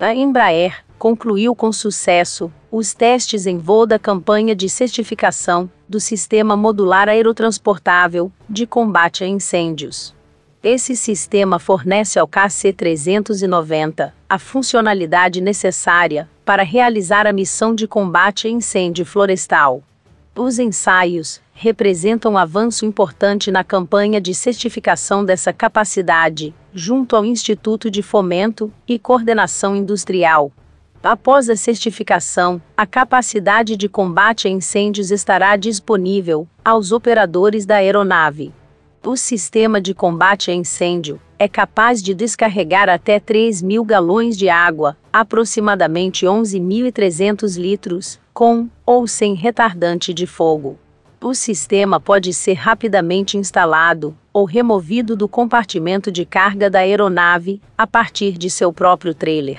A Embraer concluiu com sucesso os testes em voo da campanha de certificação do Sistema Modular Aerotransportável de Combate a Incêndios. Esse sistema fornece ao KC-390 a funcionalidade necessária para realizar a missão de combate a incêndio florestal. Os ensaios representam um avanço importante na campanha de certificação dessa capacidade, junto ao Instituto de Fomento e Coordenação Industrial. Após a certificação, a capacidade de combate a incêndios estará disponível aos operadores da aeronave. O sistema de combate a incêndio é capaz de descarregar até 3 mil galões de água, aproximadamente 11.300 litros, com ou sem retardante de fogo. O sistema pode ser rapidamente instalado ou removido do compartimento de carga da aeronave a partir de seu próprio trailer.